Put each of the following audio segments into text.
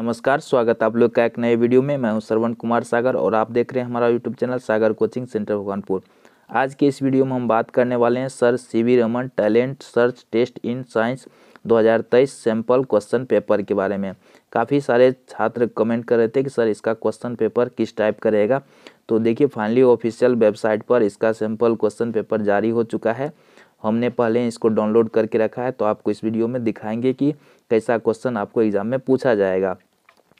नमस्कार स्वागत आप लोग का एक नए वीडियो में मैं हूं श्रवण कुमार सागर और आप देख रहे हैं हमारा YouTube channel Sagar coaching centre Bhagwanpur आज के इस वीडियो में हम बात करने वाले हैं sir C V Raman talent search test in science 2023 sample question paper के बारे में काफ़ी सारे छात्र कमेंट कर रहे थे कि सर इसका क्वेश्चन पेपर किस टाइप का रहेगा तो देखिए फाइनली ऑफिशियल वेबसाइट पर इसका सैंपल क्वेश्चन पेपर जारी हो चुका है हमने पहले इसको डाउनलोड करके रखा है तो आपको इस वीडियो में दिखाएंगे कि कैसा क्वेश्चन आपको एग्ज़ाम में पूछा जाएगा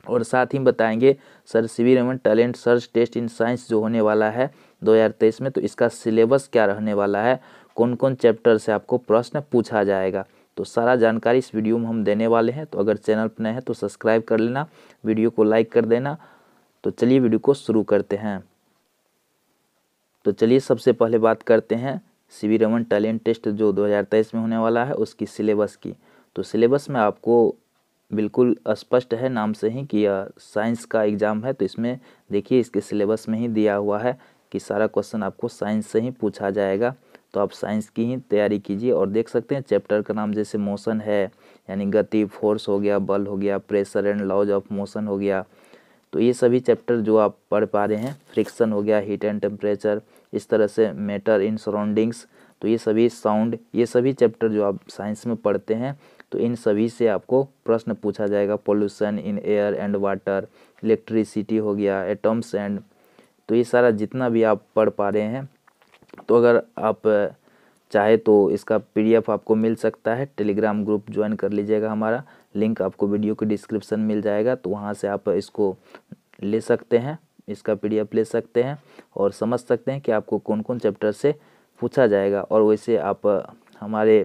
और साथ ही बताएंगे sir C Raman talent search test in science जो होने वाला है 2023 में तो इसका सिलेबस क्या रहने वाला है कौन कौन चैप्टर से आपको प्रश्न पूछा जाएगा तो सारा जानकारी इस वीडियो में हम देने वाले हैं तो अगर चैनल पर नए हैं तो सब्सक्राइब कर लेना वीडियो को लाइक कर देना तो चलिए वीडियो को शुरू करते हैं तो चलिए सबसे पहले बात करते हैं शिविर रमन टैलेंट टेस्ट जो 2023 में होने वाला है उसकी सिलेबस की तो सिलेबस में आपको बिल्कुल स्पष्ट है नाम से ही कि यह साइंस का एग्ज़ाम है तो इसमें देखिए इसके सिलेबस में ही दिया हुआ है कि सारा क्वेश्चन आपको साइंस से ही पूछा जाएगा तो आप साइंस की ही तैयारी कीजिए और देख सकते हैं चैप्टर का नाम जैसे मोशन है यानी गति फोर्स हो गया बल हो गया pressure and laws of motion हो गया तो ये सभी चैप्टर जो आप पढ़ पा रहे हैं फ्रिक्शन हो गया हीट एंड टेम्परेचर इस तरह से मैटर इन सराउंडिंग्स तो ये सभी साउंड ये सभी चैप्टर जो आप साइंस में पढ़ते हैं तो इन सभी से आपको प्रश्न पूछा जाएगा pollution in air and water electricity हो गया एटम्स एंड तो ये सारा जितना भी आप पढ़ पा रहे हैं तो अगर आप चाहे तो इसका पीडीएफ आपको मिल सकता है टेलीग्राम ग्रुप ज्वाइन कर लीजिएगा हमारा लिंक आपको वीडियो के डिस्क्रिप्शन मिल जाएगा तो वहाँ से आप इसको ले सकते हैं इसका पीडीएफ ले सकते हैं और समझ सकते हैं कि आपको कौन कौन चैप्टर से पूछा जाएगा और वैसे आप हमारे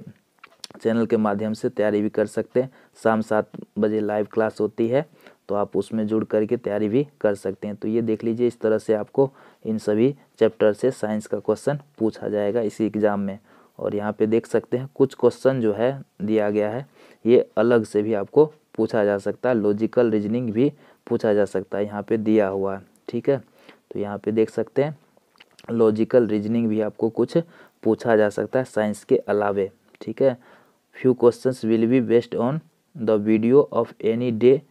चैनल के माध्यम से तैयारी भी कर सकते हैं शाम सात बजे लाइव क्लास होती है तो आप उसमें जुड़ करके तैयारी भी कर सकते हैं तो ये देख लीजिए इस तरह से आपको इन सभी चैप्टर से साइंस का क्वेश्चन पूछा जाएगा इसी एग्ज़ाम में और यहाँ पे देख सकते हैं कुछ क्वेश्चन जो है दिया गया है ये अलग से भी आपको पूछा जा सकता है लॉजिकल रीजनिंग भी पूछा जा सकता है यहाँ पे दिया हुआ है ठीक है तो यहाँ पे देख सकते हैं लॉजिकल रीजनिंग भी आपको कुछ पूछा जा सकता है साइंस के अलावे ठीक है few questions will be based on the video of any day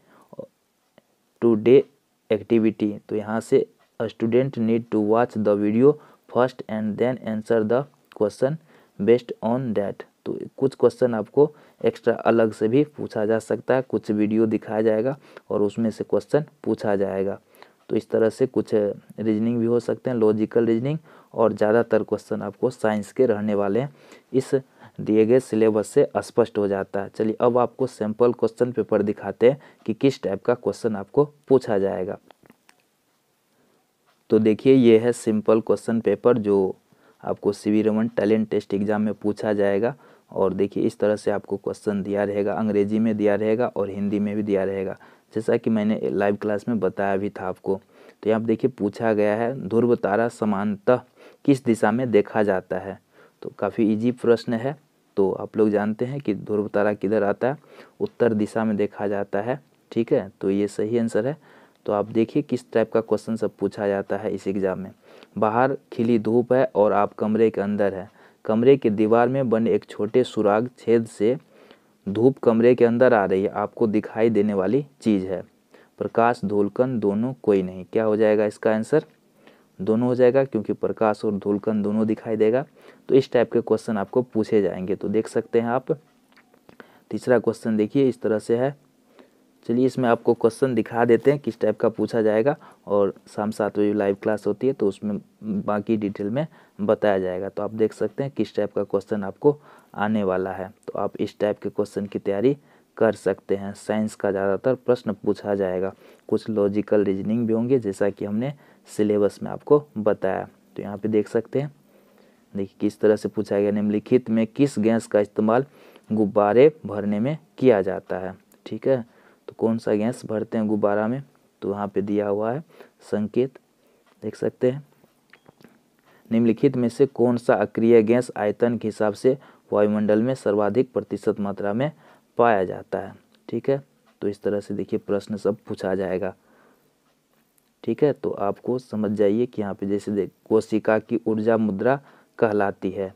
to day activity तो यहाँ से student need to watch the video first and then answer the question based on that तो कुछ क्वेश्चन आपको एक्स्ट्रा अलग से भी पूछा जा सकता है कुछ वीडियो दिखाया जाएगा और उसमें से क्वेश्चन पूछा जाएगा तो इस तरह से कुछ रीजनिंग भी हो सकते हैं लॉजिकल रीजनिंग और ज़्यादातर क्वेश्चन आपको साइंस के रहने वाले हैं इस दिए गए सिलेबस से स्पष्ट हो जाता है चलिए अब आपको सैम्पल क्वेश्चन पेपर दिखाते हैं कि किस टाइप का क्वेश्चन आपको पूछा जाएगा तो देखिए ये है सिंपल क्वेश्चन पेपर जो आपको C V Raman talent test exam में पूछा जाएगा और देखिए इस तरह से आपको क्वेश्चन दिया रहेगा अंग्रेजी में दिया रहेगा और हिंदी में भी दिया रहेगा जैसा कि मैंने लाइव क्लास में बताया भी था आपको तो यहाँ देखिए पूछा गया है ध्रुव तारा समानतः किस दिशा में देखा जाता है तो काफ़ी इजी प्रश्न है तो आप लोग जानते हैं कि ध्रुव तारा किधर आता है उत्तर दिशा में देखा जाता है ठीक है तो ये सही आंसर है तो आप देखिए किस टाइप का क्वेश्चन सब पूछा जाता है इस एग्ज़ाम में बाहर खिली धूप है और आप कमरे के अंदर है कमरे के दीवार में बने एक छोटे सुराग छेद से धूप कमरे के अंदर आ रही है आपको दिखाई देने वाली चीज़ है प्रकाश धूलकन दोनों कोई नहीं क्या हो जाएगा इसका आंसर दोनों हो जाएगा क्योंकि प्रकाश और धूलकन दोनों दिखाई देगा तो इस टाइप के क्वेश्चन आपको पूछे जाएंगे तो देख सकते हैं आप तीसरा क्वेश्चन देखिए इस तरह से है चलिए इसमें आपको क्वेश्चन दिखा देते हैं किस टाइप का पूछा जाएगा और शाम सात बजे लाइव क्लास होती है तो उसमें बाकी डिटेल में बताया जाएगा तो आप देख सकते हैं किस टाइप का क्वेश्चन आपको आने वाला है तो आप इस टाइप के क्वेश्चन की तैयारी कर सकते हैं साइंस का ज़्यादातर प्रश्न पूछा जाएगा कुछ लॉजिकल रीजनिंग भी होंगे जैसा कि हमने सिलेबस में आपको बताया तो यहाँ पे देख सकते हैं देखिए किस तरह से पूछा गया निम्नलिखित में किस गैस का इस्तेमाल गुब्बारे भरने में किया जाता है ठीक है तो कौन सा गैस भरते हैं गुब्बारा में तो वहाँ पे दिया हुआ है संकेत देख सकते हैं निम्नलिखित में से कौन सा अक्रिय गैस आयतन के हिसाब से वायुमंडल में सर्वाधिक प्रतिशत मात्रा में पाया जाता है ठीक है तो इस तरह से देखिए प्रश्न सब पूछा जाएगा ठीक है तो आपको समझ जाइए कि यहाँ पे जैसे देख कोशिका की ऊर्जा मुद्रा कहलाती है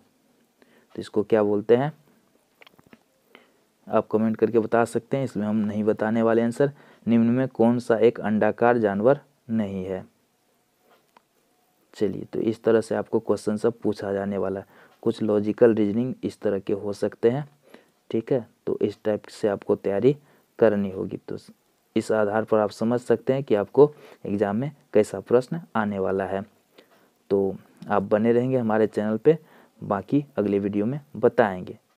तो इसको क्या बोलते हैं आप कमेंट करके बता सकते हैं इसमें हम नहीं बताने वाले आंसर निम्न में कौन सा एक अंडाकार जानवर नहीं है चलिए तो इस तरह से आपको क्वेश्चन सब पूछा जाने वाला है कुछ लॉजिकल रीजनिंग इस तरह के हो सकते हैं ठीक है तो इस टाइप से आपको तैयारी करनी होगी तो इस आधार पर आप समझ सकते हैं कि आपको एग्ज़ाम में कैसा प्रश्न आने वाला है तो आप बने रहेंगे हमारे चैनल पे बाकी अगले वीडियो में बताएंगे